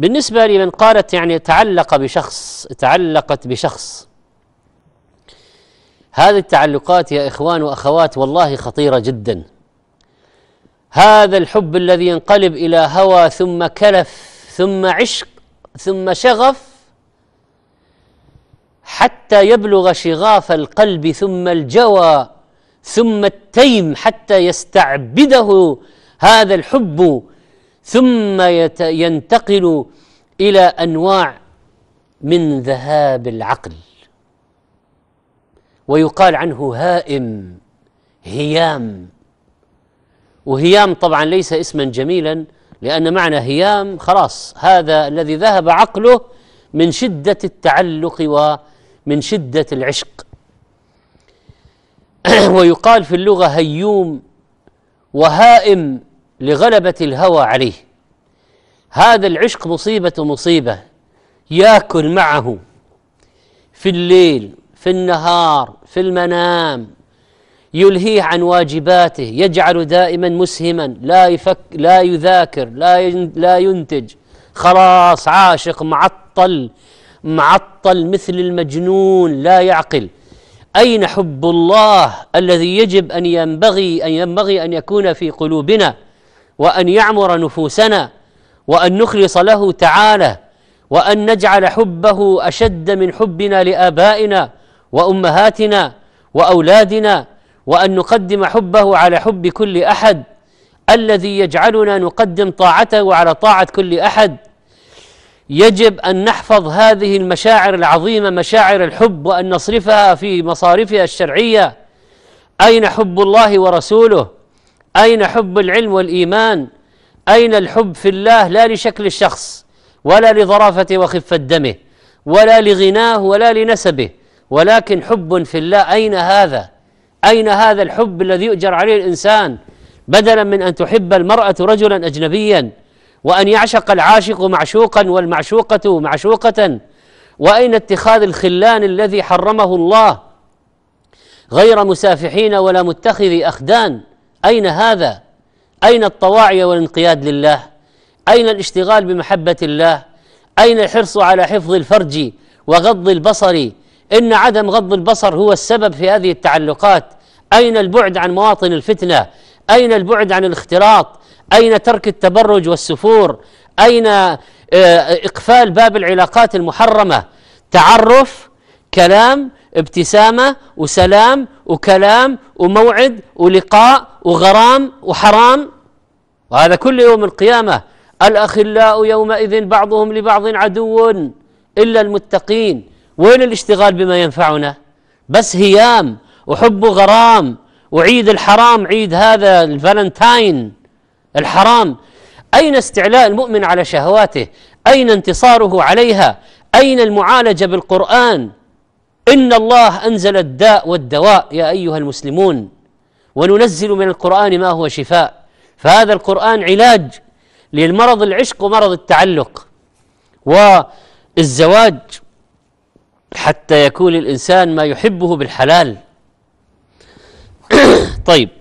بالنسبة لمن قالت يعني تعلق بشخص تعلقت بشخص هذه التعلقات يا إخوان وأخوات والله خطيرة جدا هذا الحب الذي ينقلب إلى هوى ثم كلف ثم عشق ثم شغف حتى يبلغ شغاف القلب ثم الجوى ثم التيم حتى يستعبده هذا الحب ثم ينتقل الى انواع من ذهاب العقل ويقال عنه هائم هيام وهيام طبعا ليس اسما جميلا لان معنى هيام خلاص هذا الذي ذهب عقله من شده التعلق ومن شده العشق ويقال في اللغه هيوم وهائم لغلبه الهوى عليه هذا العشق مصيبة مصيبة ياكل معه في الليل في النهار في المنام يلهيه عن واجباته يجعل دائما مسهما لا يفك لا يذاكر لا لا ينتج خلاص عاشق معطل معطل مثل المجنون لا يعقل اين حب الله الذي يجب ان ينبغي ان ينبغي ان يكون في قلوبنا وان يعمر نفوسنا وأن نخلص له تعالى وأن نجعل حبه أشد من حبنا لآبائنا وأمهاتنا وأولادنا وأن نقدم حبه على حب كل أحد الذي يجعلنا نقدم طاعته على طاعة كل أحد يجب أن نحفظ هذه المشاعر العظيمة مشاعر الحب وأن نصرفها في مصارفها الشرعية أين حب الله ورسوله أين حب العلم والإيمان أين الحب في الله لا لشكل الشخص ولا لظرافة وخفة دمه ولا لغناه ولا لنسبه ولكن حب في الله أين هذا أين هذا الحب الذي يؤجر عليه الإنسان بدلا من أن تحب المرأة رجلا أجنبيا وأن يعشق العاشق معشوقا والمعشوقة معشوقة وأين اتخاذ الخلان الذي حرمه الله غير مسافحين ولا متخذي أخدان أين هذا؟ أين الطواعية والانقياد لله أين الاشتغال بمحبة الله أين الحرص على حفظ الفرج وغض البصر إن عدم غض البصر هو السبب في هذه التعلقات أين البعد عن مواطن الفتنة أين البعد عن الاختلاط أين ترك التبرج والسفور أين آه، إقفال باب العلاقات المحرمة تعرف كلام ابتسامة وسلام وكلام وموعد ولقاء وغرام وحرام وهذا كل يوم القيامة الأخلاء يومئذ بعضهم لبعض عدو إلا المتقين وين الاشتغال بما ينفعنا بس هيام وحب غرام وعيد الحرام عيد هذا الفالنتاين الحرام أين استعلاء المؤمن على شهواته أين انتصاره عليها أين المعالجة بالقرآن إن الله أنزل الداء والدواء يا أيها المسلمون وننزل من القرآن ما هو شفاء فهذا القرآن علاج للمرض العشق ومرض التعلق والزواج حتى يكون الإنسان ما يحبه بالحلال طيب